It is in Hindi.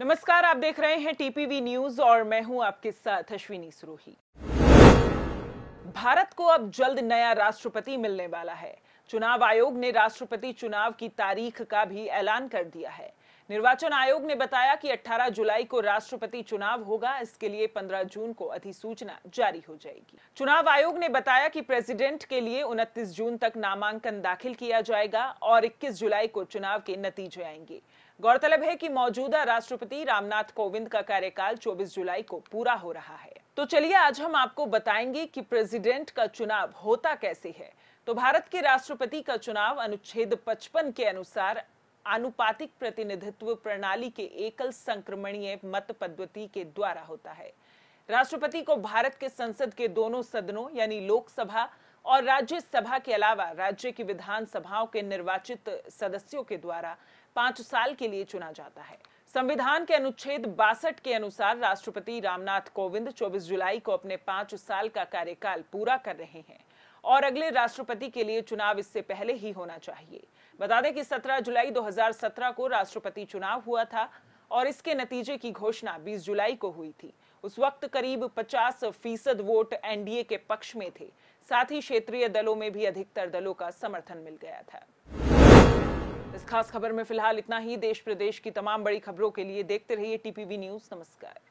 नमस्कार आप देख रहे हैं टीपीवी न्यूज और मैं हूं आपके साथ अश्विनी सुरोही भारत को अब जल्द नया राष्ट्रपति मिलने वाला है चुनाव आयोग ने राष्ट्रपति चुनाव की तारीख का भी ऐलान कर दिया है निर्वाचन आयोग ने बताया कि 18 जुलाई को राष्ट्रपति चुनाव होगा इसके लिए 15 जून को अधिसूचना जारी हो जाएगी चुनाव आयोग ने बताया कि प्रेसिडेंट के लिए 29 जून तक नामांकन दाखिल किया जाएगा और 21 जुलाई को चुनाव के नतीजे आएंगे गौरतलब है कि मौजूदा राष्ट्रपति रामनाथ कोविंद का कार्यकाल 24 जुलाई को पूरा हो रहा है तो चलिए आज हम आपको बताएंगे कि प्रेसिडेंट का चुनाव होता कैसे है तो भारत के राष्ट्रपति का चुनाव अनुच्छेद 55 के अनुसार आनुपातिक प्रतिनिधित्व प्रणाली के एकल संक्रमणीय मत पद्धति के द्वारा होता है राष्ट्रपति को भारत के संसद के दोनों सदनों यानी लोकसभा और राज्यसभा के अलावा राज्य की विधानसभाओं के निर्वाचित सदस्यों के द्वारा पांच साल के लिए चुना जाता है संविधान के अनुच्छेद बासठ के अनुसार राष्ट्रपति रामनाथ कोविंद 24 जुलाई को अपने पांच साल का कार्यकाल पूरा कर रहे हैं और अगले राष्ट्रपति के लिए चुनाव इससे पहले ही होना चाहिए बता दें कि 17 जुलाई 2017 को राष्ट्रपति चुनाव हुआ था और इसके नतीजे की घोषणा 20 जुलाई को हुई थी उस वक्त करीब 50 फीसद वोट एनडीए के पक्ष में थे साथ ही क्षेत्रीय दलों में भी अधिकतर दलों का समर्थन मिल गया था इस खास खबर में फिलहाल इतना ही देश प्रदेश की तमाम बड़ी खबरों के लिए देखते रहिए टीपीवी न्यूज नमस्कार